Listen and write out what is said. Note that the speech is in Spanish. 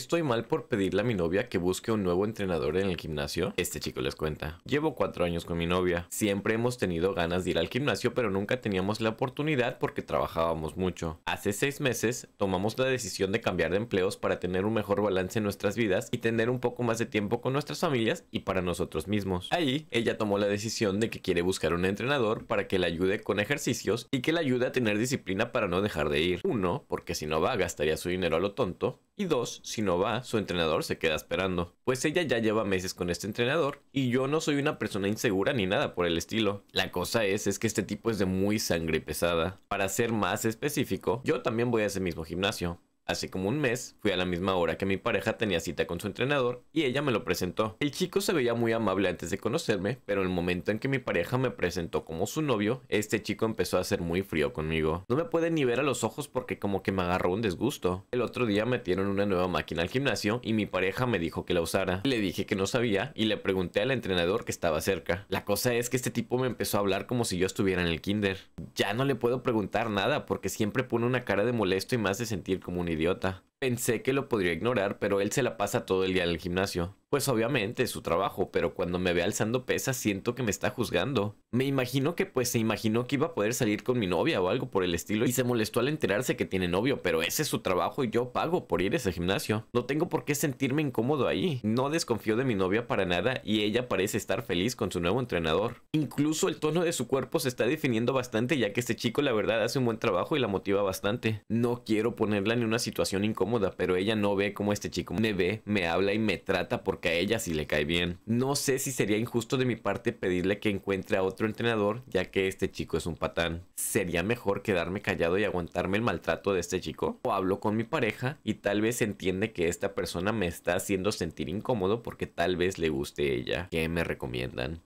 ¿Estoy mal por pedirle a mi novia que busque un nuevo entrenador en el gimnasio? Este chico les cuenta. Llevo cuatro años con mi novia. Siempre hemos tenido ganas de ir al gimnasio, pero nunca teníamos la oportunidad porque trabajábamos mucho. Hace seis meses tomamos la decisión de cambiar de empleos para tener un mejor balance en nuestras vidas y tener un poco más de tiempo con nuestras familias y para nosotros mismos. Ahí, ella tomó la decisión de que quiere buscar un entrenador para que la ayude con ejercicios y que la ayude a tener disciplina para no dejar de ir. Uno, porque si no va gastaría su dinero a lo tonto. Y dos, si no va, su entrenador se queda esperando, pues ella ya lleva meses con este entrenador y yo no soy una persona insegura ni nada por el estilo. La cosa es, es que este tipo es de muy sangre pesada. Para ser más específico, yo también voy a ese mismo gimnasio, Hace como un mes fui a la misma hora que mi pareja tenía cita con su entrenador y ella me lo presentó. El chico se veía muy amable antes de conocerme, pero el momento en que mi pareja me presentó como su novio, este chico empezó a ser muy frío conmigo. No me puede ni ver a los ojos porque como que me agarró un desgusto. El otro día metieron una nueva máquina al gimnasio y mi pareja me dijo que la usara. Le dije que no sabía y le pregunté al entrenador que estaba cerca. La cosa es que este tipo me empezó a hablar como si yo estuviera en el kinder. Ya no le puedo preguntar nada porque siempre pone una cara de molesto y más de sentir como un idiota idiota. Pensé que lo podría ignorar, pero él se la pasa todo el día en el gimnasio. Pues obviamente es su trabajo, pero cuando me ve alzando pesas siento que me está juzgando. Me imagino que pues se imaginó que iba a poder salir con mi novia o algo por el estilo y se molestó al enterarse que tiene novio, pero ese es su trabajo y yo pago por ir a ese gimnasio. No tengo por qué sentirme incómodo ahí. No desconfío de mi novia para nada y ella parece estar feliz con su nuevo entrenador. Incluso el tono de su cuerpo se está definiendo bastante ya que este chico la verdad hace un buen trabajo y la motiva bastante. No quiero ponerla en una situación incómoda pero ella no ve cómo este chico me ve, me habla y me trata porque a ella sí le cae bien. No sé si sería injusto de mi parte pedirle que encuentre a otro entrenador, ya que este chico es un patán. ¿Sería mejor quedarme callado y aguantarme el maltrato de este chico? O hablo con mi pareja y tal vez entiende que esta persona me está haciendo sentir incómodo porque tal vez le guste ella. ¿Qué me recomiendan?